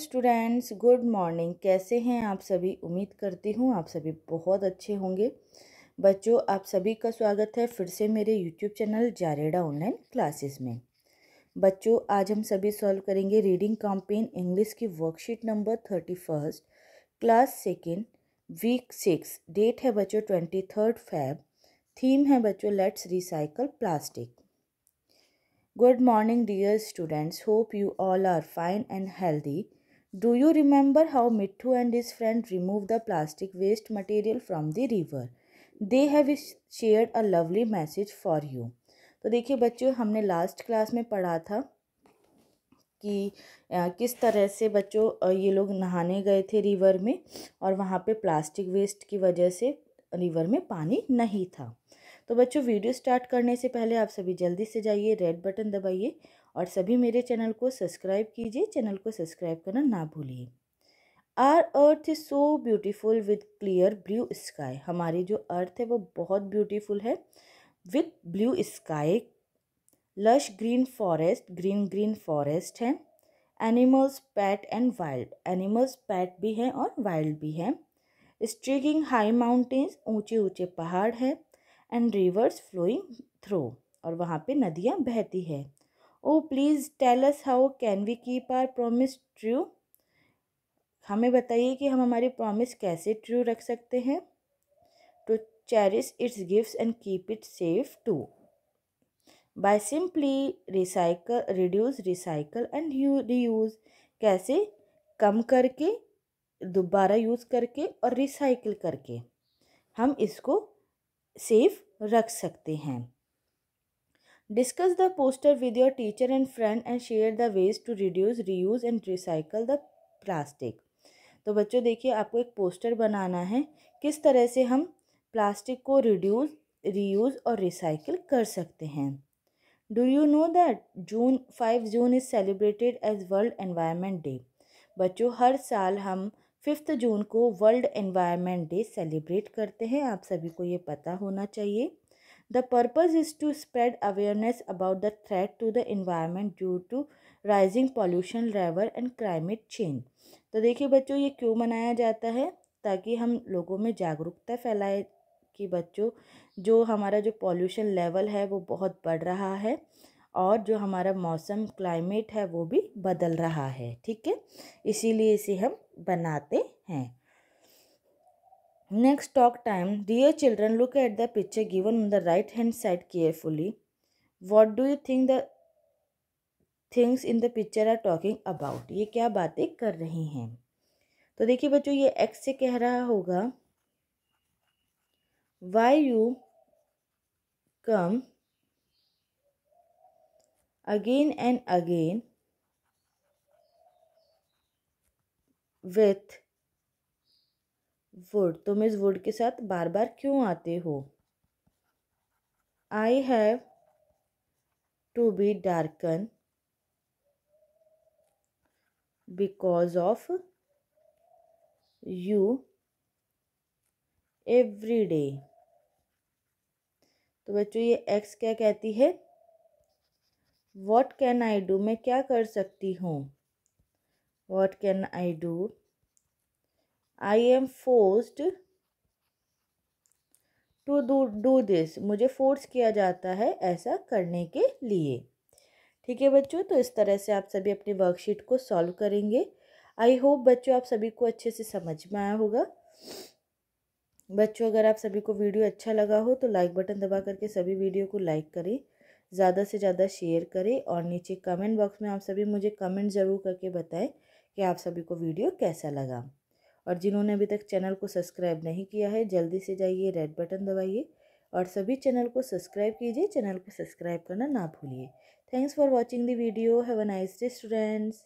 Students good morning कैसे हैं आप सभी उम्मीद करती हूँ आप सभी बहुत अच्छे होंगे बच्चों आप सभी का स्वागत है फिर से मेरे YouTube channel Jareda online classes में बच्चों आज हम सभी सॉल्व करेंगे रीडिंग कैंपेन इंग्लिश की worksheet number thirty first class second week six date है बच्चों ट्वेंटी थर्ड फैब थीम है बच्चों let's recycle plastic good morning dear students hope you all are fine and healthy Do you remember how Mittu and his friend removed the plastic waste material from the river? They have shared a lovely message for you. तो देखिए बच्चों हमने last class में पढ़ा था कि आ, किस तरह से बच्चों ये लोग नहाने गए थे रिवर में और वहाँ पे प्लास्टिक वेस्ट की वजह से रिवर में पानी नहीं था तो बच्चों वीडियो स्टार्ट करने से पहले आप सभी जल्दी से जाइए रेड बटन दबाइए और सभी मेरे चैनल को सब्सक्राइब कीजिए चैनल को सब्सक्राइब करना ना भूलिए our earth is so beautiful with clear blue sky हमारी जो अर्थ है वो बहुत ब्यूटीफुल है with blue sky lush green forest green green forest है animals pet and wild animals pet भी हैं और वाइल्ड भी हैं स्ट्रिगिंग हाई माउंटेन्स ऊँचे ऊँचे पहाड़ हैं एंड रिवर्स फ्लोइंग थ्रो और वहाँ पे नदियाँ बहती हैं oh please tell us how can we keep our promise true हमें बताइए कि हम हमारी प्रॉमिस कैसे ट्रू रख सकते हैं to cherish its gift and keep it safe too by simply recycle reduce recycle and reuse कैसे कम करके दोबारा यूज़ करके और रिसाइकल करके हम इसको सेफ रख सकते हैं discuss the poster with your teacher and friend and share the ways to reduce, reuse and recycle the plastic तो बच्चों देखिए आपको एक पोस्टर बनाना है किस तरह से हम प्लास्टिक को रिड्यूस रीयूज़ और रिसाइकिल कर सकते हैं do you know that June five June is celebrated as world environment day बच्चों हर साल हम फिफ्थ जून को वर्ल्ड एनवायरनमेंट डे सेलिब्रेट करते हैं आप सभी को ये पता होना चाहिए The purpose is to spread awareness about the threat to the environment due to rising pollution level and climate change. तो देखिए बच्चों ये क्यों मनाया जाता है ताकि हम लोगों में जागरूकता फैलाए कि बच्चों जो हमारा जो पॉल्यूशन लेवल है वो बहुत बढ़ रहा है और जो हमारा मौसम क्लाइमेट है वो भी बदल रहा है ठीक है इसीलिए इसे हम बनाते हैं Next talk time. Dear children, look at the picture given on the right hand side carefully. What do you think the things in the picture are talking about ye kya baatein kar रही hain to dekhiye bachcho ye x se keh raha hoga why you come again and again with wood तुम इस would के साथ बार बार क्यों आते हो I have to be darken because of you every day तो बच्चों ये एक्स क्या कहती है वॉट कैन आई डू मैं क्या कर सकती हूँ what can I do I am forced to do do this मुझे फोर्स किया जाता है ऐसा करने के लिए ठीक है बच्चों तो इस तरह से आप सभी अपनी वर्कशीट को सॉल्व करेंगे आई होप बच्चों आप सभी को अच्छे से समझ में आया होगा बच्चों अगर आप सभी को वीडियो अच्छा लगा हो तो लाइक बटन दबा करके सभी वीडियो को लाइक करें ज़्यादा से ज़्यादा शेयर करें और नीचे कमेंट बॉक्स में आप सभी मुझे कमेंट ज़रूर करके बताएं कि आप सभी को वीडियो कैसा लगा और जिन्होंने अभी तक चैनल को सब्सक्राइब नहीं किया है जल्दी से जाइए रेड बटन दबाइए और सभी चैनल को सब्सक्राइब कीजिए चैनल को सब्सक्राइब करना ना भूलिए thanks for watching the video have a nice day students